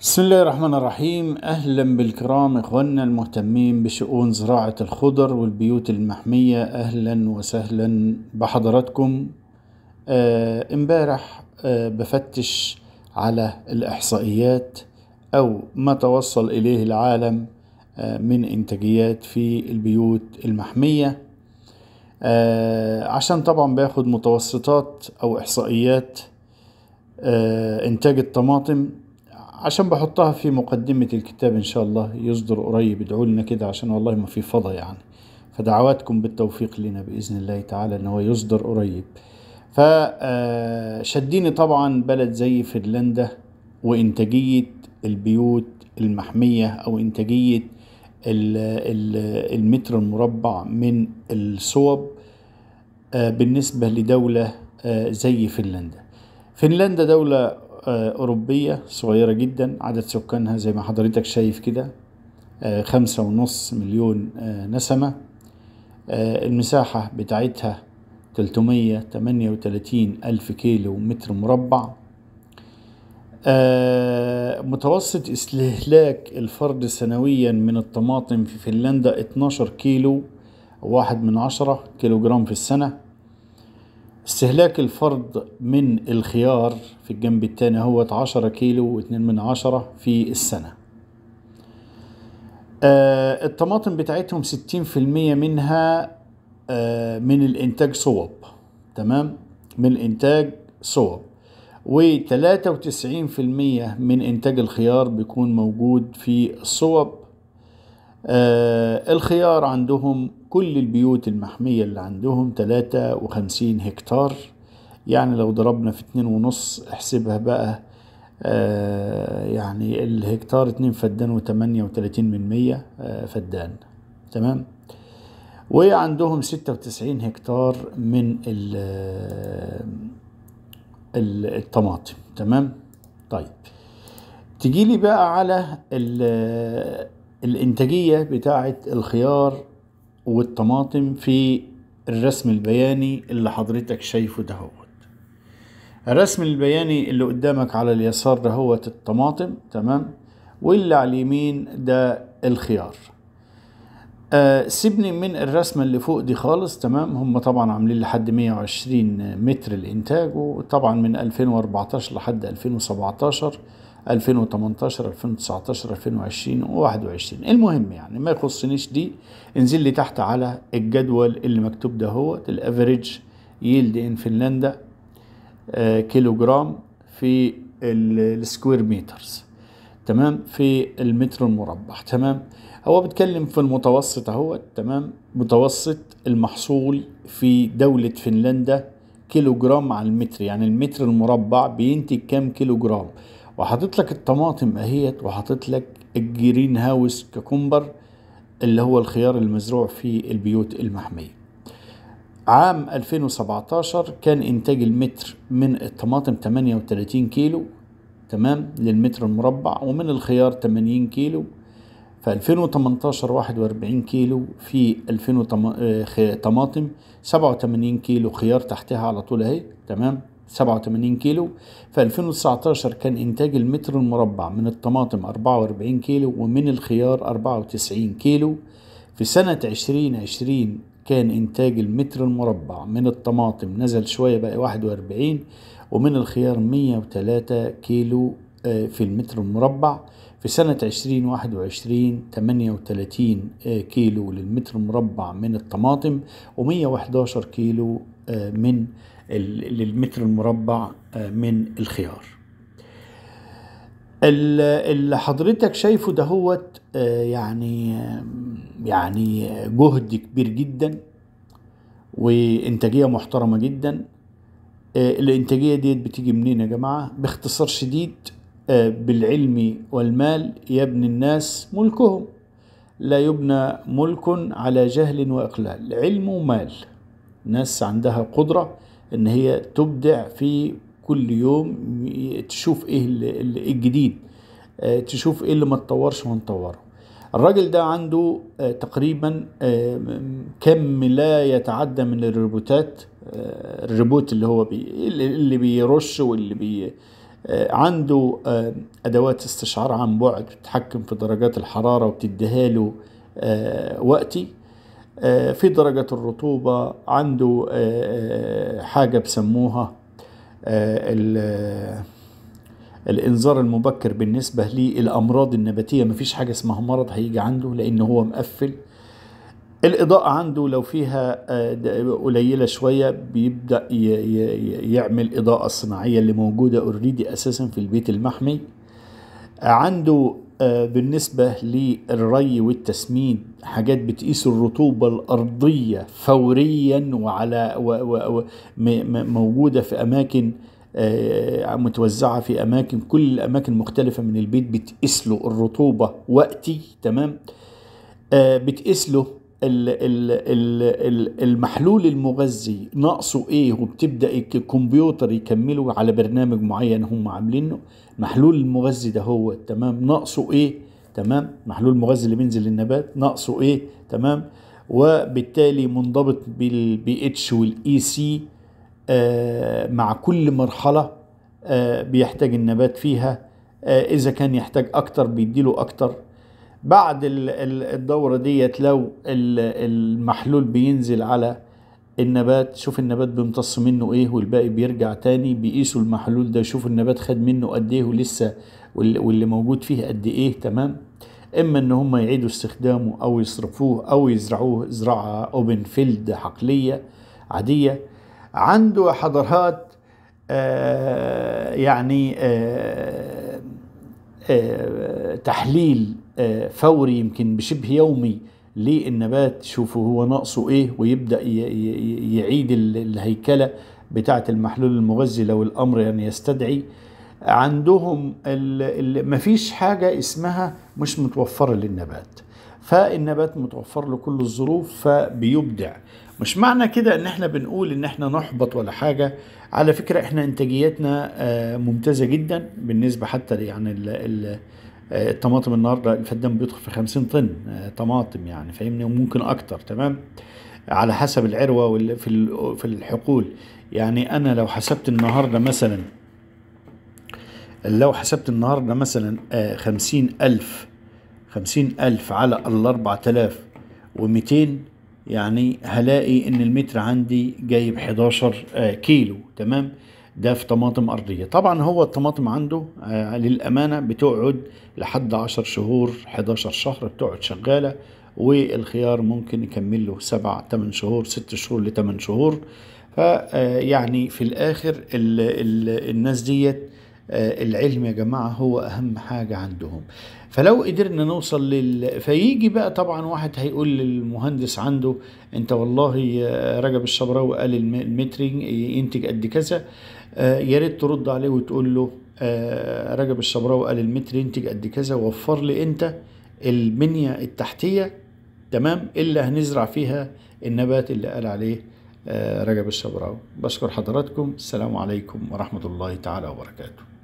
بسم الله الرحمن الرحيم أهلا بالكرام إخواننا المهتمين بشؤون زراعة الخضر والبيوت المحمية أهلا وسهلا بحضراتكم آه، امبارح آه بفتش على الإحصائيات أو ما توصل إليه العالم آه من إنتاجيات في البيوت المحمية آه عشان طبعا باخد متوسطات أو إحصائيات آه إنتاج الطماطم عشان بحطها في مقدمة الكتاب إن شاء الله يصدر قريب ادعوا لنا كده عشان والله ما في فضا يعني فدعواتكم بالتوفيق لنا بإذن الله تعالى إن هو يصدر قريب فشديني آه، طبعا بلد زي فنلندا وإنتاجية البيوت المحمية أو إنتاجية المتر المربع من الصوب آه، بالنسبة لدولة آه، زي فنلندا فنلندا دولة آه، أوروبية صغيرة جدا عدد سكانها زي ما حضرتك شايف كده آه، خمسة ونص مليون آه، نسمة المساحة بتاعتها تلتمية تمانية وتلاتين ألف كيلو متر مربع متوسط استهلاك الفرد سنويا من الطماطم في فنلندا اتناشر كيلو واحد من عشرة كيلو جرام في السنة استهلاك الفرد من الخيار في الجنب الثاني هو 10 كيلو و2 من عشرة في السنة آه الطماطم بتاعتهم 60% منها آه من الانتاج صوب تمام من الانتاج صوب و93% من انتاج الخيار بيكون موجود في الصوب آه الخيار عندهم كل البيوت المحمية اللي عندهم 53 هكتار يعني لو ضربنا في اتنين ونص احسبها بقى آه يعني الهكتار اتنين فدان وتمانية وتلاتين من مية آه فدان تمام وعندهم ستة وتسعين هكتار من آه، الطماطم تمام طيب تجيلي بقى على الانتاجية بتاعة الخيار والطماطم في الرسم البياني اللي حضرتك شايفه دهوت الرسم البياني اللي قدامك على اليسار دهوت الطماطم تمام واللي على اليمين ده الخيار آه سيبني من الرسمة اللي فوق دي خالص تمام هم طبعا عاملين لحد 120 متر الانتاج وطبعا من 2014 لحد 2017 2018 2019 2020 و21 المهم يعني ما يخصنيش دي انزل لي تحت على الجدول اللي مكتوب ده هو الافريج يلد ان فنلندا آه، كيلو جرام في السكوير مترز تمام في المتر المربع تمام هو بيتكلم في المتوسط اهو تمام متوسط المحصول في دولة فنلندا كيلو جرام على المتر يعني المتر المربع بينتج كام كيلو جرام وحطيت لك الطماطم اهيت وحطيت لك الجرين هاوس ككمبر اللي هو الخيار المزروع في البيوت المحميه عام 2017 كان انتاج المتر من الطماطم 38 كيلو تمام للمتر المربع ومن الخيار 80 كيلو ف 2018 41 كيلو في 2000 آه، طماطم 87 كيلو خيار تحتها على طول اهي تمام 87 كيلو في 2019 كان إنتاج المتر المربع من الطماطم 44 كيلو ومن الخيار 94 كيلو في سنة 2020 كان إنتاج المتر المربع من الطماطم نزل شوية بقى 41 ومن الخيار 103 كيلو آه، في المتر المربع في سنة 2021 38 آه، كيلو للمتر المربع من الطماطم و111 كيلو آه، من للمتر المربع آه، من الخيار اللي حضرتك شايفه ده هو آه، يعني يعني آه، جهد كبير جدا وانتاجيه محترمه جدا الانتاجيه ديت بتيجي منين يا جماعه باختصار شديد بالعلم والمال يبني الناس ملكهم لا يبنى ملك على جهل واقلال علم ومال ناس عندها قدره ان هي تبدع في كل يوم تشوف ايه الجديد آه، تشوف ايه اللي ما اتطورش ونطوره الراجل ده عنده آه، تقريبا آه، كم لا يتعدى من الروبوتات الريبوت اللي هو بي اللي بيرش واللي بي عنده ادوات استشعار عن بعد بتتحكم في درجات الحراره وبتديها له وقتي آه، في درجة الرطوبة عنده آه، آه، حاجة بسموها الانذار المبكر بالنسبة للأمراض النباتية مفيش حاجة اسمها مرض هيجي عنده لأن هو مقفل الإضاءة عنده لو فيها قليلة شوية بيبدأ يعمل إضاءة صناعية اللي موجودة اوريدي أساسا في البيت المحمي عنده آه، بالنسبة للري والتسميد حاجات بتقيس الرطوبة الأرضية فوريا وعلى و و و موجودة في أماكن آه، متوزعة في أماكن كل الأماكن مختلفة من البيت بتقيس له الرطوبة وقتي تمام آه، بتقيس له المحلول المغذي ناقصه ايه وبتبدا الكمبيوتر يكمله على برنامج معين هم عاملينه محلول المغذي ده هو تمام ناقصه ايه تمام محلول المغذي اللي بينزل للنبات ناقصه ايه تمام وبالتالي منضبط بالبي اتش والاي سي آه مع كل مرحله آه بيحتاج النبات فيها آه اذا كان يحتاج اكتر بيديله اكتر بعد الدورة ديت لو المحلول بينزل على النبات شوف النبات بيمتص منه ايه والباقي بيرجع تاني بيقيسوا المحلول ده شوف النبات خد منه قد ايه ولسه واللي موجود فيه قد ايه تمام اما ان هم يعيدوا استخدامه او يصرفوه او يزرعوه زراعة اوبن فيلد حقلية عادية عنده حضرات آه يعني آه آه تحليل فوري يمكن بشبه يومي للنبات شوفوا هو ناقصه ايه ويبدا يعيد الهيكله بتاعه المحلول المغذي لو الامر يعني يستدعي عندهم مفيش حاجه اسمها مش متوفره للنبات فالنبات متوفر له كل الظروف فبيبدع مش معنى كده ان احنا بنقول ان احنا نحبط ولا حاجة على فكرة احنا انتاجيتنا آه، ممتازة جدا بالنسبة حتى يعني الـ الـ آه، الطماطم النهارده الفدان بيدخل في 50 طن آه، طماطم يعني فاهمني وممكن اكتر تمام على حسب العروه في في الحقول يعني انا لو حسبت النهارده مثلا لو حسبت النهارده مثلا آه، خمسين ألف خمسين ألف على الأربعة آلاف يعني هلاقي إن المتر عندي جايب حداشر كيلو تمام ده في طماطم أرضية طبعا هو الطماطم عنده آه للأمانة بتقعد لحد 10 شهور 11 شهر بتقعد شغالة والخيار ممكن يكمل له 7 8 شهور 6 شهور ل 8 شهور فيعني آه، في الآخر الـ الـ الناس ديت آه، العلم يا جماعة هو أهم حاجة عندهم فلو قدرنا نوصل لل... فيجي بقى طبعا واحد هيقول للمهندس عنده انت والله رجب الشبراوي قال المتر ينتج قد كذا آه، يا ريت ترد عليه وتقول له آه، رجب الشبراوي قال المتر ينتج قد كذا وفر لي انت البنيه التحتيه تمام اللي هنزرع فيها النبات اللي قال عليه آه، رجب الشبراوي بشكر حضراتكم السلام عليكم ورحمه الله تعالى وبركاته